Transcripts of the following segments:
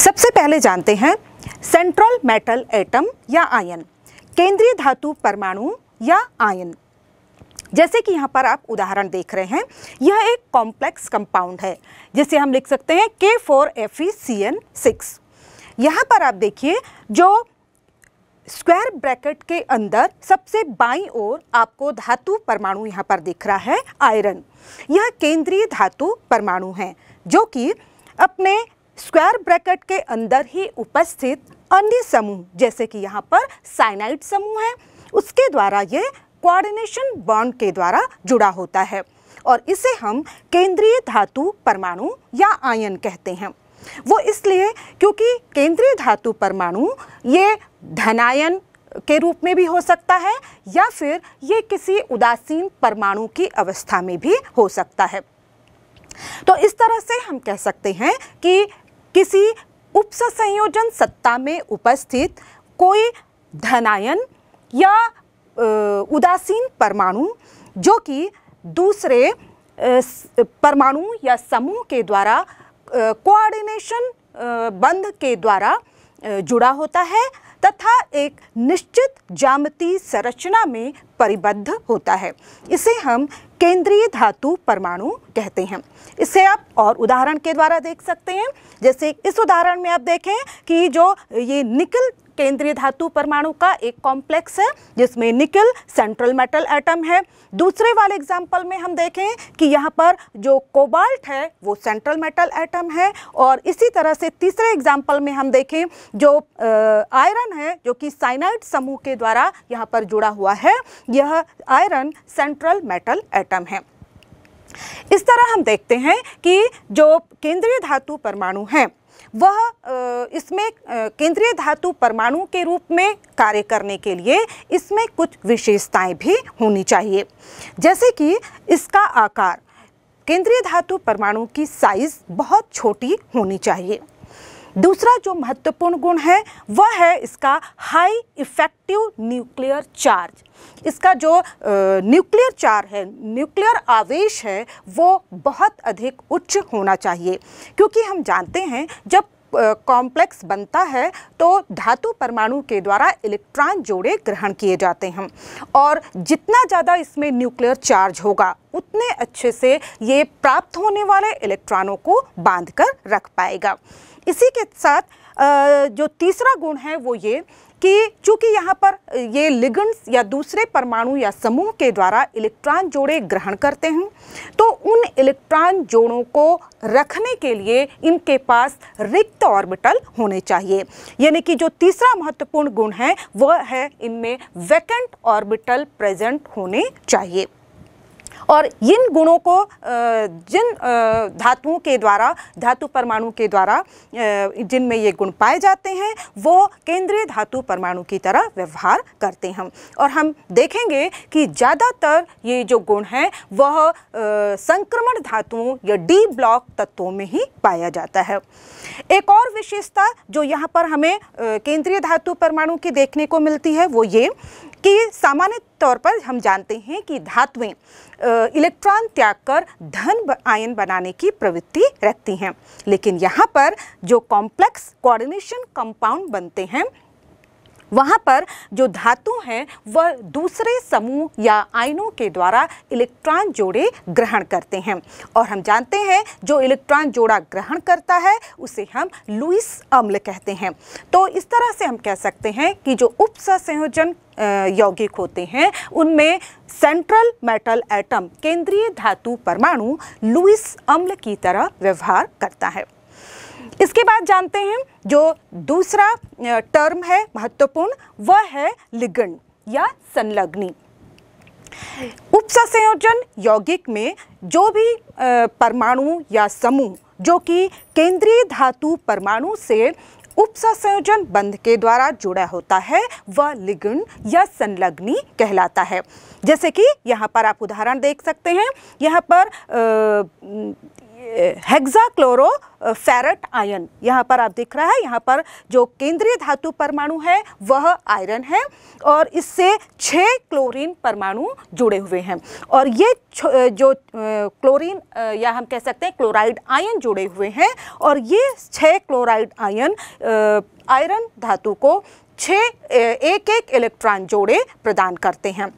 सबसे पहले जानते हैं सेंट्रल मेटल एटम या आयन केंद्रीय धातु परमाणु या आयन जैसे कि यहाँ पर आप उदाहरण देख रहे हैं यह एक कॉम्प्लेक्स कंपाउंड है जिसे हम लिख सकते हैं K four F E C N six यहाँ पर आप देखिए जो स्क्वायर ब्रैकेट के अंदर सबसे बाई ओर आपको धातु परमाणु यहाँ पर दिख रहा है आयरन यह केंद्रीय धातु परमाणु है जो कि अपने स्क्वायर ब्रैकेट के अंदर ही उपस्थित अन्य समूह जैसे कि यहाँ पर साइनाइड समूह है उसके द्वारा ये कोऑर्डिनेशन बॉन्ड के द्वारा जुड़ा होता है और इसे हम केंद्रीय धातु परमाणु या आयन कहते हैं वो इसलिए क्योंकि केंद्रीय धातु परमाणु ये धनायन के रूप में भी हो सकता है या फिर ये किसी उदासीन परमाणु की अवस्था में भी हो सकता है तो इस तरह से हम कह सकते हैं कि किसी उपसंयोजन सत्ता में उपस्थित कोई धनायन या उदासीन परमाणु जो कि दूसरे परमाणु या समूह के द्वारा कोऑर्डिनेशन बंध के द्वारा जुड़ा होता है तथा एक निश्चित जामती संरचना में परिबद्ध होता है इसे हम केंद्रीय धातु परमाणु कहते हैं इसे आप और उदाहरण के द्वारा देख सकते हैं जैसे इस उदाहरण में आप देखें कि जो ये निकल केंद्रीय धातु परमाणु का एक कॉम्प्लेक्स है जिसमें निकल सेंट्रल मेटल एटम है दूसरे वाले एग्जाम्पल में हम देखें कि यहाँ पर जो कोबाल्ट है वो सेंट्रल मेटल एटम है और इसी तरह से तीसरे एग्जाम्पल में हम देखें जो आयरन है जो कि साइनाइड समूह के द्वारा यहाँ पर जुड़ा हुआ है यह आयरन सेंट्रल मेटल एटम है इस तरह हम देखते हैं कि जो केंद्रीय धातु परमाणु हैं वह इसमें केंद्रीय धातु परमाणु के रूप में कार्य करने के लिए इसमें कुछ विशेषताएं भी होनी चाहिए जैसे कि इसका आकार केंद्रीय धातु परमाणु की साइज़ बहुत छोटी होनी चाहिए दूसरा जो महत्वपूर्ण गुण है वह है इसका हाई इफेक्टिव न्यूक्लियर चार्ज इसका जो न्यूक्लियर चार है न्यूक्लियर आवेश है वो बहुत अधिक उच्च होना चाहिए क्योंकि हम जानते हैं जब कॉम्प्लेक्स बनता है तो धातु परमाणु के द्वारा इलेक्ट्रॉन जोड़े ग्रहण किए जाते हैं और जितना ज़्यादा इसमें न्यूक्लियर चार्ज होगा उतने अच्छे से ये प्राप्त होने वाले इलेक्ट्रॉनों को बांध कर रख पाएगा इसी के साथ जो तीसरा गुण है वो ये कि चूंकि यहाँ पर ये लिगंड्स या दूसरे परमाणु या समूह के द्वारा इलेक्ट्रॉन जोड़े ग्रहण करते हैं तो उन इलेक्ट्रॉन जोड़ों को रखने के लिए इनके पास रिक्त ऑर्बिटल होने चाहिए यानी कि जो तीसरा महत्वपूर्ण गुण है वह है इनमें वैकेंट ऑर्बिटल प्रेजेंट होने चाहिए और इन गुणों को जिन धातुओं के द्वारा धातु परमाणु के द्वारा जिनमें ये गुण पाए जाते हैं वो केंद्रीय धातु परमाणु की तरह व्यवहार करते हैं और हम देखेंगे कि ज़्यादातर ये जो गुण हैं वह संक्रमण धातुओं या डी ब्लॉक तत्वों में ही पाया जाता है एक और विशेषता जो यहाँ पर हमें केंद्रीय धातु परमाणु की देखने को मिलती है वो ये कि सामान्य तौर पर हम जानते हैं कि धातुएं इलेक्ट्रॉन त्याग कर धन आयन बनाने की प्रवृत्ति रखती हैं लेकिन यहाँ पर जो कॉम्प्लेक्स कोऑर्डिनेशन कंपाउंड बनते हैं वहाँ पर जो धातु हैं वह दूसरे समूह या आयनों के द्वारा इलेक्ट्रॉन जोड़े ग्रहण करते हैं और हम जानते हैं जो इलेक्ट्रॉन जोड़ा ग्रहण करता है उसे हम लुइस अम्ल कहते हैं तो इस तरह से हम कह सकते हैं कि जो उप संयोजन यौगिक होते हैं उनमें सेंट्रल मेटल एटम केंद्रीय धातु परमाणु लुइस अम्ल की तरह व्यवहार करता है इसके बाद जानते हैं जो दूसरा टर्म है महत्वपूर्ण वह है लिगंड या संलग्नी उपसंयोजन यौगिक में जो भी परमाणु या समूह जो कि केंद्रीय धातु परमाणु से उपसंयोजन बंध के द्वारा जुड़ा होता है वह लिगुन या संलग्नी कहलाता है जैसे कि यहाँ पर आप उदाहरण देख सकते हैं यहाँ पर हेक्साक्लोरो फेरट आयन यहाँ पर आप देख रहा है यहाँ पर जो केंद्रीय धातु परमाणु है वह आयरन है और इससे छः क्लोरीन परमाणु जुड़े हुए हैं और ये जो क्लोरीन या हम कह सकते हैं क्लोराइड आयन जुड़े हुए हैं और ये छः क्लोराइड आयन आयरन धातु को छः एक एक इलेक्ट्रॉन जोड़े प्रदान करते हैं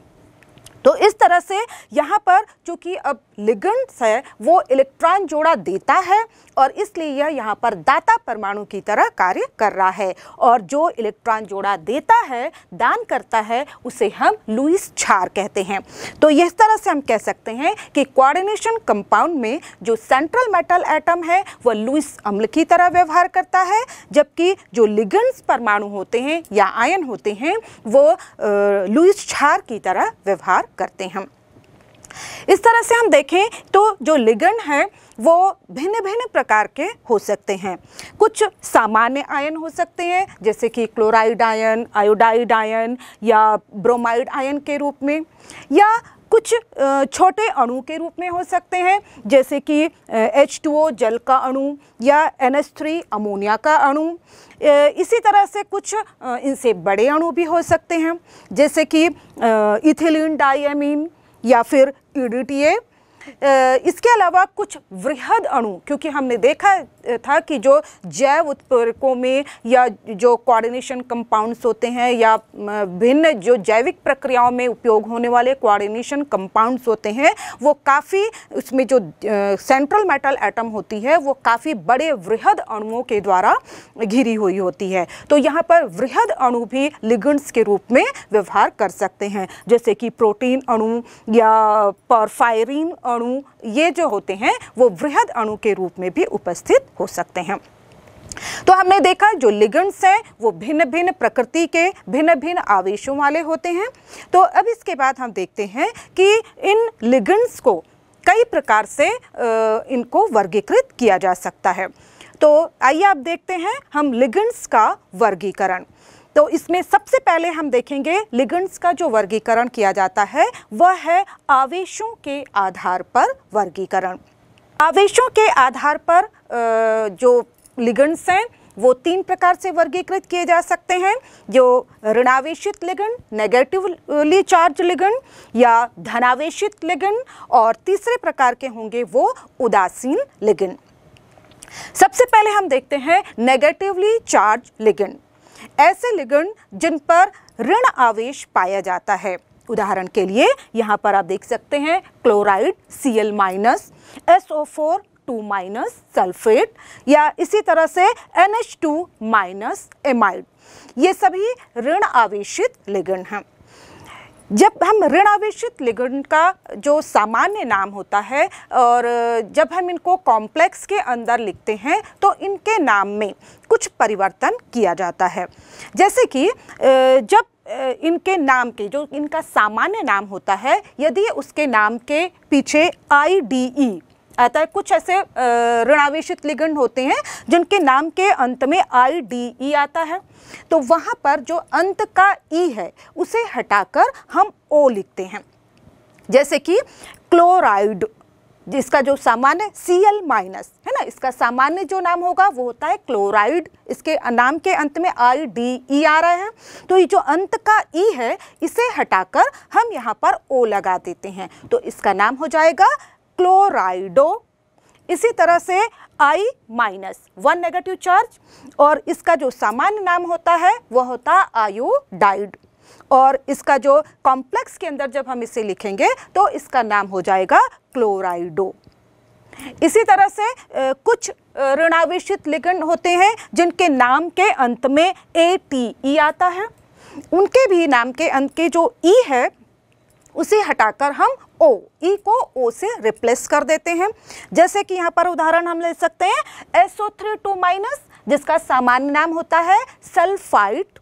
तो इस तरह से यहाँ पर चूँकि अब लिगंड्स है वो इलेक्ट्रॉन जोड़ा देता है और इसलिए यह यहाँ पर दाता परमाणु की तरह कार्य कर रहा है और जो इलेक्ट्रॉन जोड़ा देता है दान करता है उसे हम लुइस छार कहते हैं तो इस तरह से हम कह सकते हैं कि कोऑर्डिनेशन कंपाउंड में जो सेंट्रल मेटल एटम है वह लुइस अम्ल की तरह व्यवहार करता है जबकि जो लिगंड्स परमाणु होते हैं या आयन होते हैं वो लुइस छार की तरह व्यवहार करते हैं इस तरह से हम देखें तो जो लिगन है वो भिन्न भिन्न प्रकार के हो सकते हैं कुछ सामान्य आयन हो सकते हैं जैसे कि क्लोराइड आयन आयोडाइड आयन या ब्रोमाइड आयन के रूप में या कुछ छोटे अणु के रूप में हो सकते हैं जैसे कि H2O जल का अणु या NH3 अमोनिया का अणु इसी तरह से कुछ इनसे बड़े अणु भी हो सकते हैं जैसे कि इथिलीन डाइमीन या फिर ई इसके अलावा कुछ वृहद अणु क्योंकि हमने देखा था कि जो जैव उत्पर्कों में या जो कोऑर्डिनेशन कंपाउंड्स होते हैं या भिन्न जो जैविक प्रक्रियाओं में उपयोग होने वाले कोऑर्डिनेशन कंपाउंड्स होते हैं वो काफ़ी उसमें जो सेंट्रल मेटल एटम होती है वो काफ़ी बड़े वृहद अणुओं के द्वारा घिरी हुई होती है तो यहाँ पर वृहद अणु भी लिगंड्स के रूप में व्यवहार कर सकते हैं जैसे कि प्रोटीन अणु या परफायरिन अणु ये जो होते हैं वो वृहद अणु के रूप में भी उपस्थित हो सकते हैं तो हमने देखा जो लिगेंड्स हैं वो भिन्न भिन्न प्रकृति के भिन्न भिन्न आवेशों वाले होते हैं तो अब इसके बाद हम देखते हैं कि इन लिगेंड्स को कई प्रकार से इनको वर्गीकृत किया जा सकता है तो आइए आप देखते हैं हम लिगेंड्स का वर्गीकरण तो इसमें सबसे पहले हम देखेंगे लिगेंड्स का जो वर्गीकरण किया जाता है वह है आवेशों के आधार पर वर्गीकरण आवेशों के आधार पर जो लिगंड्स हैं वो तीन प्रकार से वर्गीकृत किए जा सकते हैं जो ऋणावेशित लिगन नेगेटिवली चार्ज लिगन या धनावेशित लिगन और तीसरे प्रकार के होंगे वो उदासीन लिगंड सबसे पहले हम देखते हैं नेगेटिवली चार्ज लिगंड ऐसे लिगन जिन पर ऋण आवेश पाया जाता है उदाहरण के लिए यहाँ पर आप देख सकते हैं chloride Cl minus S O four two minus sulphate या इसी तरह से N H two minus amide ये सभी ऋण आवेशित लिगन हैं जब हम ऋण आवेशित लिगन का जो सामान्य नाम होता है और जब हम इनको कॉम्प्लेक्स के अंदर लिखते हैं तो इनके नाम में कुछ परिवर्तन किया जाता है जैसे कि जब इनके नाम के जो इनका सामान्य नाम होता है यदि उसके नाम के पीछे आई डी ई आता है कुछ ऐसे ऋणावेशित लिगंड होते हैं जिनके नाम के अंत में आई डी ई आता है तो वहाँ पर जो अंत का ई है उसे हटाकर हम ओ लिखते हैं जैसे कि क्लोराइड जिसका जो सामान्य सी एल माइनस है ना इसका सामान्य जो नाम होगा वो होता है क्लोराइड इसके नाम के अंत में आई डी ई आ रहा है तो ये जो अंत का ई है इसे हटाकर हम यहाँ पर ओ लगा देते हैं तो इसका नाम हो जाएगा क्लोराइडो इसी तरह से I minus one negative charge और इसका जो सामान्य नाम होता है वह होता है आयोडाइड और इसका जो कॉम्प्लेक्स के अंदर जब हम इसे लिखेंगे तो इसका नाम हो जाएगा क्लोराइडो इसी तरह से कुछ ऋणावेशित लिगन होते हैं जिनके नाम के अंत में ए टी ई आता है उनके भी नाम के अंत के जो ई e है उसे हटाकर हम ओ ई e को ओ से रिप्लेस कर देते हैं जैसे कि यहाँ पर उदाहरण हम ले सकते हैं S O three two minus जिसका सामान्य नाम होता है सल्फाइट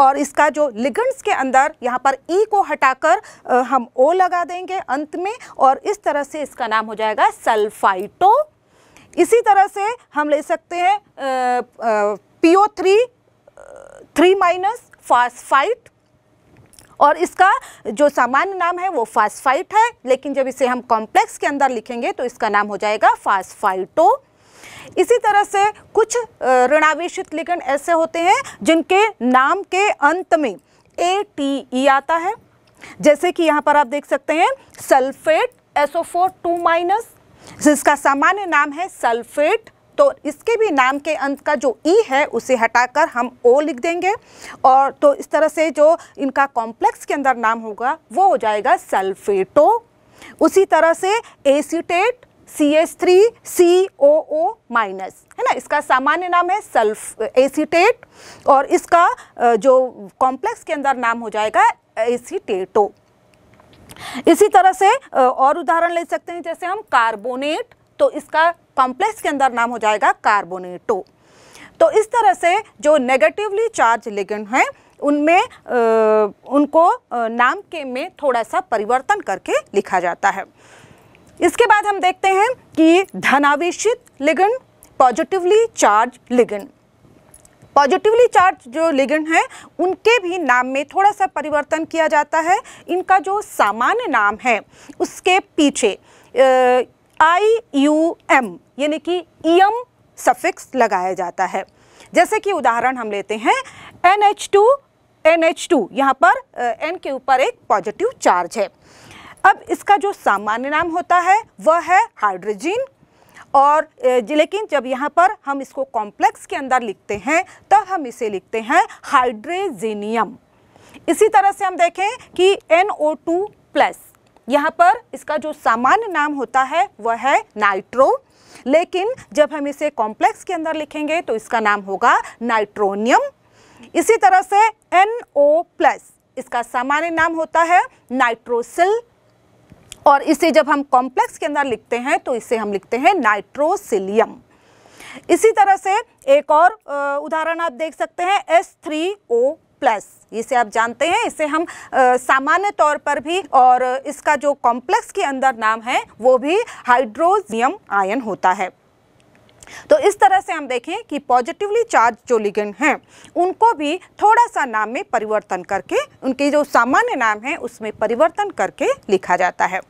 और इसका जो लिगंड्स के अंदर यहाँ पर ई e को हटाकर हम ओ लगा देंगे अंत में और इस तरह से इसका नाम हो जाएगा सल्फाइटो इसी तरह से हम ले सकते हैं P O three three minus phosphite और इसका जो सामान्य नाम है वो फास्फाइट है लेकिन जब इसे हम कॉम्प्लेक्स के अंदर लिखेंगे तो इसका नाम हो जाएगा फास्फाइटो इसी तरह से कुछ ऋणावेशित लिगन ऐसे होते हैं जिनके नाम के अंत में ए टी ई आता है जैसे कि यहाँ पर आप देख सकते हैं sulphate SO four two minus इसका सामान्य नाम है सल्फेट तो इसके भी नाम के अंत का जो ई है उसे हटाकर हम ओ लिख देंगे और तो इस तरह से जो इनका कॉम्प्लेक्स के अंदर नाम होगा वो हो जाएगा सल्फेटो उसी तरह से acetate C S three C O O minus है ना इसका सामान्य नाम है सल्फ एसीटेट और इसका जो कॉम्प्लेक्स के अंदर नाम हो जाएगा एसीटेटो इसी तरह से और उदाहरण ले सकते हैं जैसे हम कार्बोनेट तो इसका कॉम्प्लेक्स के अंदर नाम हो जाएगा कार्बोनेटो तो इस तरह से जो नेगेटिवली चार्ज लिगेंड हैं उनमें उनको नाम के में थोड़ा सा परिवर्तन करके लिखा जाता है इसके बाद हम देखते हैं कि धनावेशित ligand positively charge ligand positively charge जो लिगन हैं उनके भी नाम में थोड़ा सा परिवर्तन किया जाता है इनका जो सामान्य नाम है उसके पीछे आई यू एम यानी कि एम e सफिक्स लगाया जाता है जैसे कि उदाहरण हम लेते हैं N H two N H two यहाँ पर एन के ऊपर एक पॉजिटिव चार्ज है अब इसका जो सामान्य नाम होता है वह है हाइड्रोजीन और लेकिन जब यहाँ पर हम इसको कॉम्प्लेक्स के अंदर लिखते हैं तब हम इसे लिखते हैं हाइड्रेजीनियम इसी तरह से हम देखें कि एन ओ टू प्लस यहाँ पर इसका जो सामान्य नाम होता है वह है नाइट्रो लेकिन जब हम इसे कॉम्प्लेक्स के अंदर लिखेंगे तो इसका नाम होगा नाइट्रोनियम इसी तरह से एन ओ प्लस इसका सामान्य नाम होता है नाइट्रोसिल और इसे जब हम कॉम्प्लेक्स के अंदर लिखते हैं तो इसे हम लिखते हैं नाइट्रोसिलियम इसी तरह से एक और उदाहरण आप देख सकते हैं एस थ्री ओ प्लस इसे आप जानते हैं इसे हम सामान्य तौर पर भी और इसका जो कॉम्प्लेक्स के अंदर नाम है वो भी हाइड्रोजियम आयन होता है तो इस तरह से हम देखें कि पॉजिटिवली चार्ज जो लिगन हैं उनको भी थोड़ा सा नाम में परिवर्तन करके उनके जो सामान्य नाम है उसमें परिवर्तन करके लिखा जाता है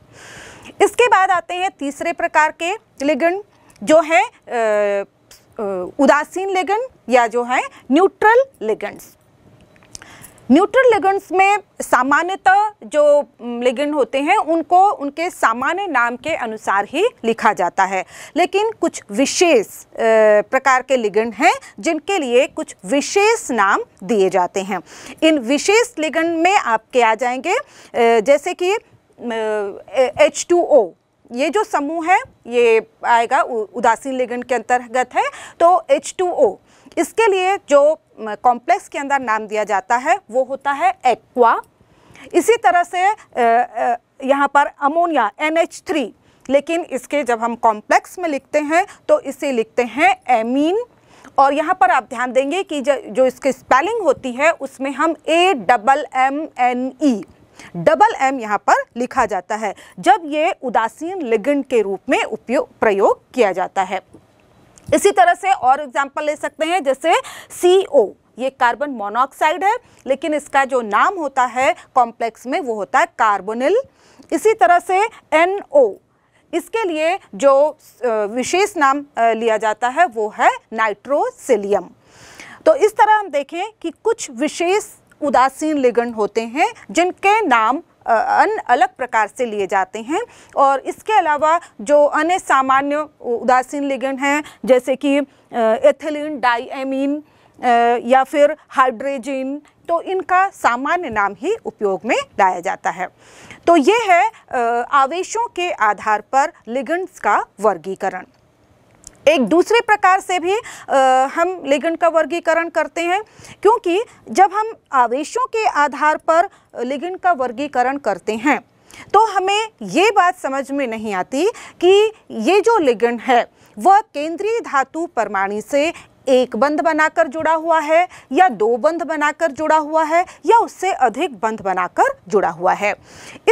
इसके बाद आते हैं तीसरे प्रकार के लिगन जो है आ, उदासीन लिगन या जो है न्यूट्रल लिगन्स न्यूट्रल लिगेंड्स में सामान्यतः जो लिगेंड होते हैं उनको उनके सामान्य नाम के अनुसार ही लिखा जाता है लेकिन कुछ विशेष प्रकार के लिगेंड हैं जिनके लिए कुछ विशेष नाम दिए जाते हैं इन विशेष लिगेंड में आपके आ जाएंगे जैसे कि एच टू ओ ये जो समूह है ये आएगा उदासीन लिगेंड के अंतर्गत है तो एच टू ओ इसके लिए जो कॉम्प्लेक्स के अंदर नाम दिया जाता है वो होता है एक्वा इसी तरह से यहाँ पर अमोनिया एन लेकिन इसके जब हम कॉम्प्लेक्स में लिखते हैं तो इसे लिखते हैं एमीन और यहाँ पर आप ध्यान देंगे कि जो इसकी स्पेलिंग होती है उसमें हम A double M N E double M यहाँ पर लिखा जाता है जब ये उदासीन लिगेंड के रूप में उपयोग प्रयोग किया जाता है इसी तरह से और एग्जाम्पल ले सकते हैं जैसे सी ओ ये कार्बन मोनोऑक्साइड है लेकिन इसका जो नाम होता है कॉम्प्लेक्स में वो होता है कार्बोनिल इसी तरह से एन ओ इसके लिए जो विशेष नाम लिया जाता है वो है नाइट्रोसिलियम तो इस तरह हम देखें कि कुछ विशेष उदासीन लिगंड होते हैं जिनके नाम अन्य अलग प्रकार से लिए जाते हैं और इसके अलावा जो अन्य सामान्य उदासीन लिगेंड हैं जैसे कि एथिलीन डाईमीन या फिर हाइड्रेजिन तो इनका सामान्य नाम ही उपयोग में लाया जाता है तो ये है आवेशों के आधार पर लिगेंड्स का वर्गीकरण एक दूसरे प्रकार से भी आ, हम लिगेंड का वर्गीकरण करते हैं क्योंकि जब हम आवेशों के आधार पर लिगेंड का वर्गीकरण करते हैं तो हमें ये बात समझ में नहीं आती कि ये जो लिगेंड है वह केंद्रीय धातु परमाणु से एक बंध बनाकर जुड़ा हुआ है या दो बंध बनाकर जुड़ा हुआ है या उससे अधिक बंध बनाकर जुड़ा हुआ है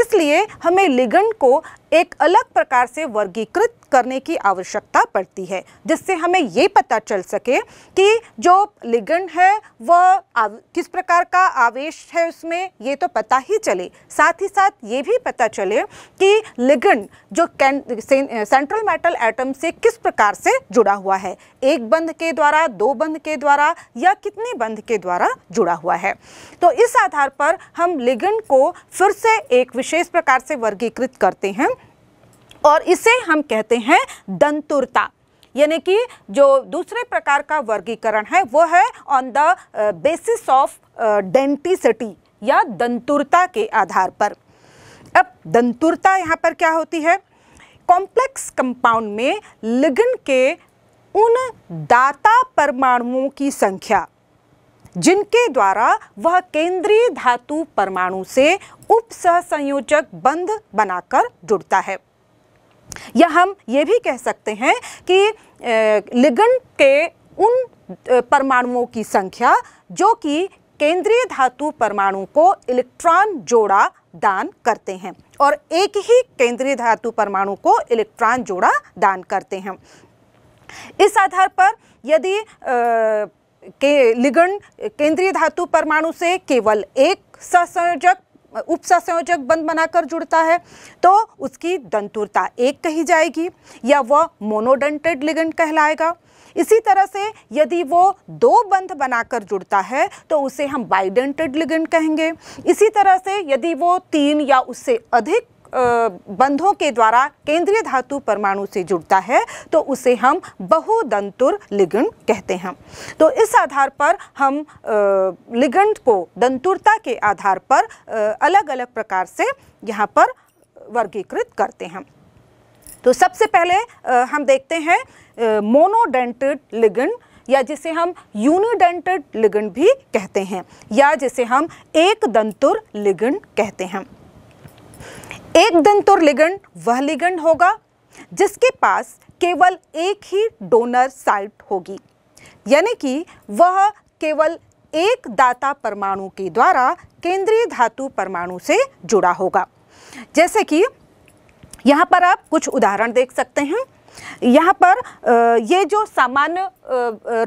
इसलिए हमें लिगंड को एक अलग प्रकार से वर्गीकृत करने की आवश्यकता पड़ती है जिससे हमें ये पता चल सके कि जो लिगंड है वह किस प्रकार का आवेश है उसमें ये तो पता ही चले साथ ही साथ ये भी पता चले कि लिगंड जो can say, central metal atom से किस प्रकार से जुड़ा हुआ है एक बंध के द्वारा दो बंध के द्वारा या कितने बंध के द्वारा जुड़ा हुआ है तो इस आधार पर हम लिगन को फिर से एक विशेष प्रकार से वर्गीकृत करते हैं और इसे हम कहते हैं दंतुरता यानी कि जो दूसरे प्रकार का वर्गीकरण है वो है on the basis of denticity या दंतुरता के आधार पर अब दंतुरता यहाँ पर क्या होती है कॉम्प्लेक्स कंपाउंड में लिगन के उन दाता परमाणुओं की संख्या जिनके द्वारा वह केंद्रीय धातु परमाणु से संयोजक बंध बनाकर जुड़ता है या हम ये भी कह सकते हैं कि लिगन के उन परमाणुओं की संख्या जो कि केंद्रीय धातु परमाणु को इलेक्ट्रॉन जोड़ा दान करते हैं और एक ही केंद्रीय धातु परमाणु को इलेक्ट्रॉन जोड़ा दान करते हैं इस आधार पर यदि के लिगन केंद्रीय धातु परमाणु से केवल एक सहसंयोजक उपसा संयोजक बंध बनाकर जुड़ता है तो उसकी दंतुरता एक कही जाएगी या वह मोनोडेंटेड लिगेंड कहलाएगा इसी तरह से यदि वो दो बंध बनाकर जुड़ता है तो उसे हम बाइडेंटेड लिगेंड कहेंगे इसी तरह से यदि वो तीन या उससे अधिक बंधों के द्वारा केंद्रीय धातु परमाणु से जुड़ता है तो उसे हम बहुदंतुर लिगंड कहते हैं तो इस आधार पर हम लिगंड को दंतुरता के आधार पर अलग अलग प्रकार से यहाँ पर वर्गीकृत करते हैं तो सबसे पहले हम देखते हैं मोनोडेंटेड लिगंड या जिसे हम यूनिडेंटेड लिगंड भी कहते हैं या जिसे हम एक दंतुर लिगंड कहते हैं एक दंतुर तो लिगंड वह लिगंड होगा जिसके पास केवल एक ही डोनर साइट होगी यानी कि वह केवल एक दाता परमाणु के द्वारा केंद्रीय धातु परमाणु से जुड़ा होगा जैसे कि यहाँ पर आप कुछ उदाहरण देख सकते हैं यहाँ पर ये जो सामान्य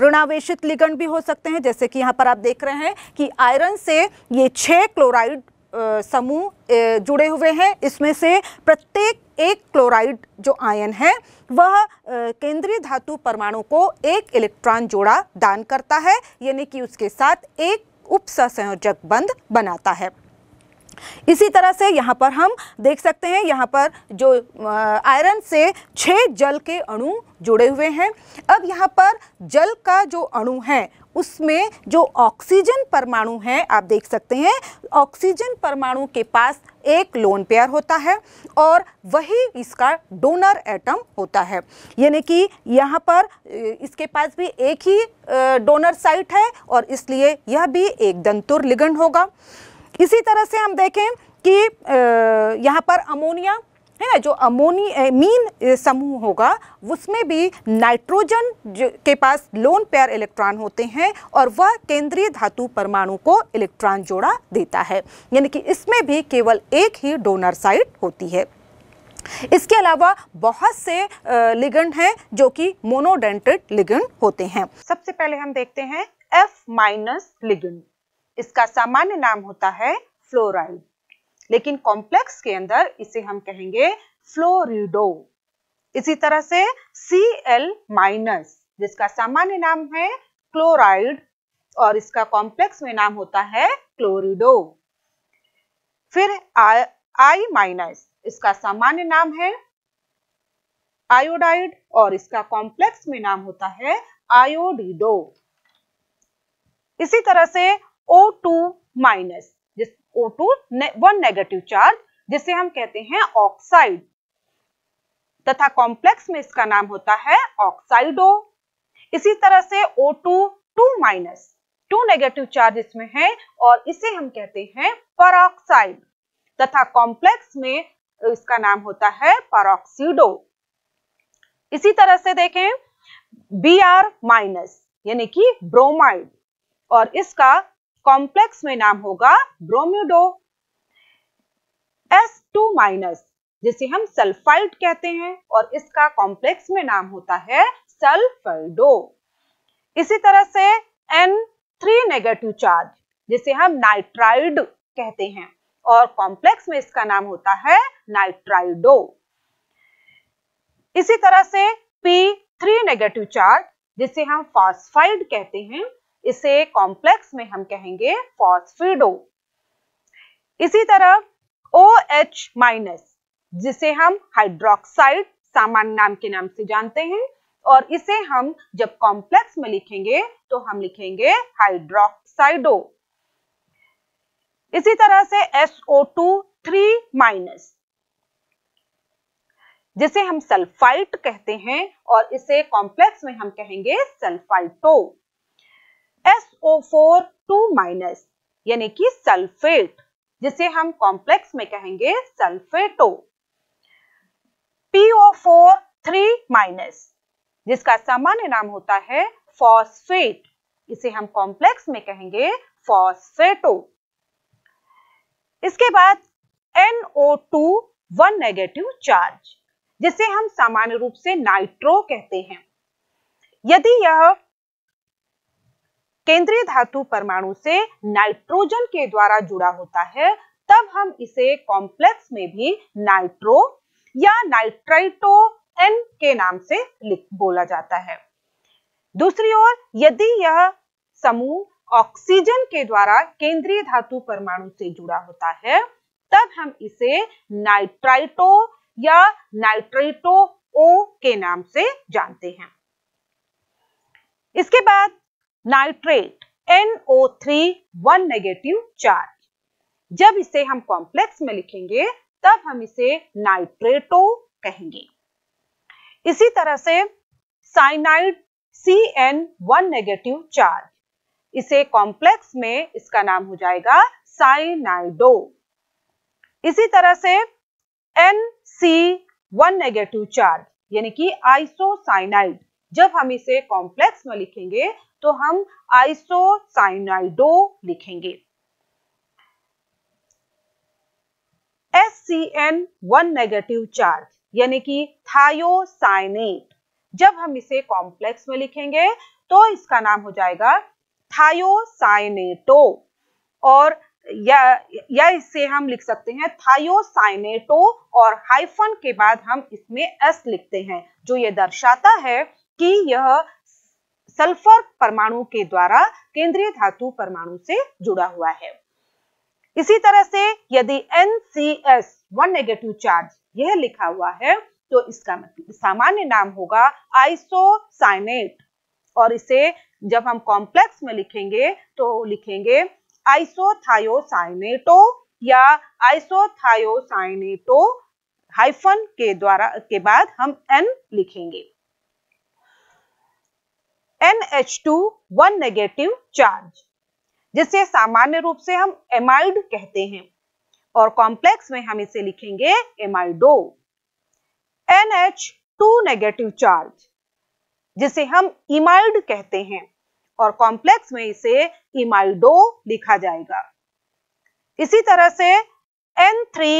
ऋणावेशित लिगंड भी हो सकते हैं जैसे कि यहाँ पर आप देख रहे हैं कि आयरन से ये छः क्लोराइड समूह जुड़े हुए हैं इसमें से प्रत्येक एक क्लोराइड जो आयन है वह केंद्रीय धातु परमाणु को एक इलेक्ट्रॉन जोड़ा दान करता है यानी कि उसके साथ एक उप संयोजक बंध बनाता है इसी तरह से यहाँ पर हम देख सकते हैं यहाँ पर जो आयरन से छः जल के अणु जुड़े हुए हैं अब यहाँ पर जल का जो अणु है उसमें जो ऑक्सीजन परमाणु है आप देख सकते हैं ऑक्सीजन परमाणु के पास एक लोन पेयर होता है और वही इसका डोनर एटम होता है यानी कि यहाँ पर इसके पास भी एक ही डोनर साइट है और इसलिए यह भी एक दंतुर लिगंड होगा इसी तरह से हम देखें कि यहाँ पर अमोनिया है ना जो अमोनी मीन समूह होगा उसमें भी नाइट्रोजन के पास लोन पेयर इलेक्ट्रॉन होते हैं और वह केंद्रीय धातु परमाणु को इलेक्ट्रॉन जोड़ा देता है यानी कि इसमें भी केवल एक ही डोनर साइट होती है इसके अलावा बहुत से लिगंड हैं जो कि मोनोडेंटेड लिगंड होते हैं सबसे पहले हम देखते हैं एफ माइनस लिगंड इसका सामान्य नाम होता है फ्लोराइड लेकिन कॉम्प्लेक्स के अंदर इसे हम कहेंगे फ्लोरिडो इसी तरह से सी एल माइनस जिसका सामान्य नाम है क्लोराइड और इसका कॉम्प्लेक्स में नाम होता है क्लोरिडो फिर आई माइनस इसका सामान्य नाम है आयोडाइड और इसका कॉम्प्लेक्स में नाम होता है आयोडीडो इसी तरह से O2 टू माइनस जिस O2 ने, वन नेगेटिव चार्ज जिसे हम कहते हैं ऑक्साइड तथा कॉम्प्लेक्स में इसका नाम होता है ऑक्साइडो इसी तरह से O2 two two minus two negative charge इसमें है और इसे हम कहते हैं परऑक्साइड तथा कॉम्प्लेक्स में इसका नाम होता है परऑक्सीडो इसी तरह से देखें Br- माइनस यानी कि ब्रोमाइड और इसका कॉम्प्लेक्स में नाम होगा ब्रोम्यूडो एस टू माइनस जिसे हम सल्फाइड कहते हैं और इसका कॉम्प्लेक्स में नाम होता है सल्फाइडो इसी तरह से एन थ्री नेगेटिव चार्ज जिसे हम नाइट्राइड कहते हैं और कॉम्प्लेक्स में इसका नाम होता है नाइट्राइडो इसी तरह से पी थ्री नेगेटिव चार्ज जिसे हम फॉस्फाइड कहते हैं इसे कॉम्प्लेक्स में हम कहेंगे फॉस्फिडो इसी तरह ओ एच माइनस जिसे हम हाइड्रोक्साइड सामान्य नाम के नाम से जानते हैं और इसे हम जब कॉम्प्लेक्स में लिखेंगे तो हम लिखेंगे हाइड्रोक्साइडो इसी तरह से SO2 थ्री माइनस जिसे हम सल्फाइट कहते हैं और इसे कॉम्प्लेक्स में हम कहेंगे सल्फाइटो SO4 टू माइनस यानी कि सल्फेट जिसे हम कॉम्प्लेक्स में कहेंगे सल्फेटो PO4 3 माइनस जिसका सामान्य नाम होता है फॉस्फेट इसे हम कॉम्प्लेक्स में कहेंगे फॉस्फेटो इसके बाद NO2 वन नेगेटिव चार्ज जिसे हम सामान्य रूप से नाइट्रो कहते हैं यदि यह केंद्रीय धातु परमाणु से नाइट्रोजन के द्वारा जुड़ा होता है तब हम इसे कॉम्प्लेक्स में भी नाइट्रो या नाइट्राइटो एन के नाम से बोला जाता है दूसरी ओर यदि यह समूह ऑक्सीजन के द्वारा केंद्रीय धातु परमाणु से जुड़ा होता है तब हम इसे नाइट्राइटो या नाइट्रेटो ओ के नाम से जानते हैं इसके बाद nitrate NO3 one negative charge जब इसे हम कॉम्प्लेक्स में लिखेंगे तब हम इसे नाइट्रेटो कहेंगे इसी तरह से cyanide C N one negative charge इसे कॉम्प्लेक्स में इसका नाम हो जाएगा साइनाइडो इसी तरह से N C one negative charge यानी कि आइसोसाइनाइड जब हम इसे कॉम्प्लेक्स में लिखेंगे तो हम आइसोसाइनाइडो लिखेंगे S C N one negative charge यानी कि थायोसाइनेट जब हम इसे कॉम्प्लेक्स में लिखेंगे तो इसका नाम हो जाएगा थायोसाइनेटो और या या इससे हम लिख सकते हैं थायोसाइनेटो और हाइफन के बाद हम इसमें एस लिखते हैं जो ये दर्शाता है कि यह सल्फर परमाणु के द्वारा केंद्रीय धातु परमाणु से जुड़ा हुआ है इसी तरह से यदि NCS वन नेगेटिव चार्ज यह लिखा हुआ है तो इसका मतलब सामान्य नाम होगा आइसोसाइनेट और इसे जब हम कॉम्प्लेक्स में लिखेंगे तो लिखेंगे आइसोथायोसाइनेटो या आइसोथायोसाइनेटो हाइफन के द्वारा के बाद हम एन लिखेंगे टू वन नेगेटिव चार्ज जिसे सामान्य रूप से हम एमाइड कहते हैं और कॉम्प्लेक्स में हम इसे लिखेंगे amido N H two negative charge जिसे हम इमाइड कहते हैं और कॉम्प्लेक्स में इसे इमाइडो लिखा जाएगा इसी तरह से N three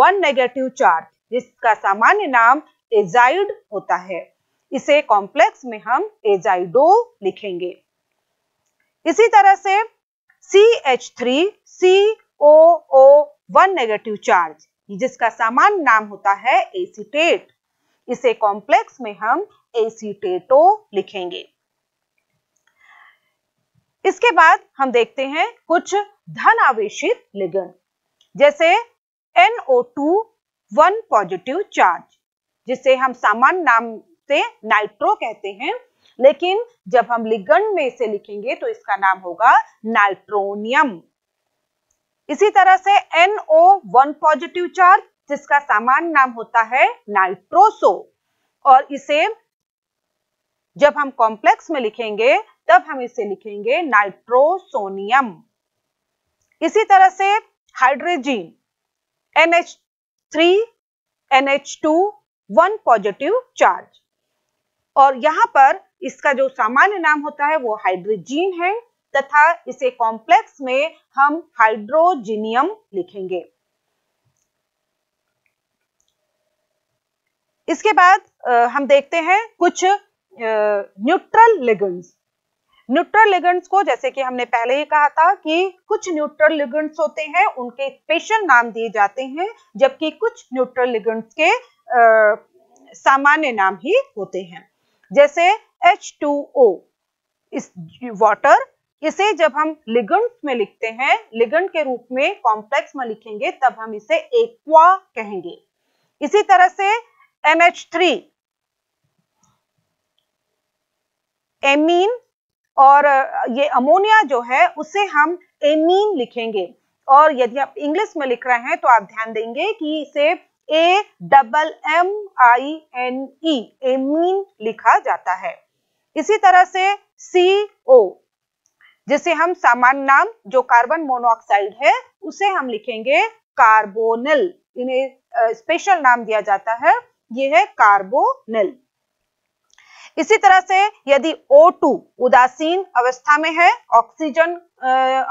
one negative charge जिसका सामान्य नाम एजाइड होता है इसे कॉम्प्लेक्स में हम एजाइडो लिखेंगे इसी तरह से C H three C O O one negative charge जिसका सामान्य नाम होता है एसीटेट इसे कॉम्प्लेक्स में हम एसीटेटो लिखेंगे इसके बाद हम देखते हैं कुछ धन आवेशित लिगन जैसे NO2 वन पॉजिटिव चार्ज जिसे हम सामान्य नाम से नाइट्रो कहते हैं लेकिन जब हम लिगंड में इसे लिखेंगे तो इसका नाम होगा नाइट्रोनियम इसी तरह से NO1 वन पॉजिटिव चार्ज जिसका सामान्य नाम होता है नाइट्रोसो और इसे जब हम कॉम्प्लेक्स में लिखेंगे तब हम इसे लिखेंगे नाइट्रोसोनियम इसी तरह से hydrazine NH3, NH2, one positive charge और यहाँ पर इसका जो सामान्य नाम होता है वो हाइड्रोजीन है तथा इसे कॉम्प्लेक्स में हम हाइड्रोजीनियम लिखेंगे इसके बाद हम देखते हैं कुछ न्यूट्रल लिगेंड्स न्यूट्रल लिगेंड्स को जैसे कि हमने पहले ही कहा था कि कुछ न्यूट्रल लिगेंड्स होते हैं उनके स्पेशल नाम दिए जाते हैं जबकि कुछ न्यूट्रल लिगेंड्स के सामान्य नाम ही होते हैं जैसे H2O इस वाटर इसे जब हम लिगंड में लिखते हैं लिगंड के रूप में कॉम्प्लेक्स में लिखेंगे तब हम इसे एक्वा कहेंगे इसी तरह से थ्री एमीन और ये अमोनिया जो है उसे हम एमीन लिखेंगे और यदि आप इंग्लिश में लिख रहे हैं तो आप ध्यान देंगे कि इसे A double M I N E amine लिखा जाता है इसी तरह से सी ओ जिसे हम सामान्य नाम जो कार्बन मोनोऑक्साइड है उसे हम लिखेंगे कार्बोनिल इन्हें स्पेशल नाम दिया जाता है ये है कार्बोनिल इसी तरह से यदि O2 उदासीन अवस्था में है ऑक्सीजन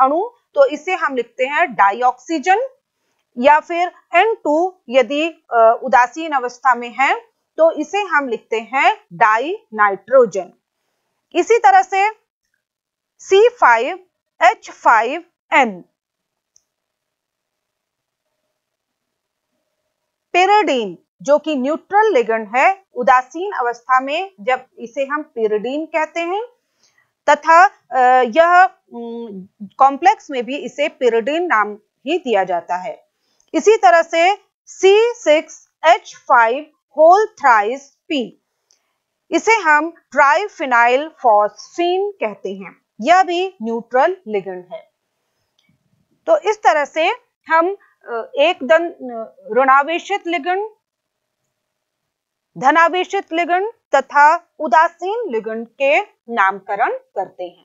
अणु तो इसे हम लिखते हैं डाइऑक्सीजन या फिर N2 यदि उदासीन अवस्था में है तो इसे हम लिखते हैं डाई नाइट्रोजन इसी तरह से C5H5N पेरेडीन जो कि न्यूट्रल लिगंड है उदासीन अवस्था में जब इसे हम पेरेडीन कहते हैं तथा यह कॉम्प्लेक्स में भी इसे पेरेडीन नाम ही दिया जाता है इसी तरह से C six H five whole thrice P इसे हम ट्राइफिनाइल फॉसफीन कहते हैं यह भी न्यूट्रल लिगेंड है तो इस तरह से हम एक दन ऋणावेशित लिगन धनावेशित लिगन तथा उदासीन लिगन के नामकरण करते हैं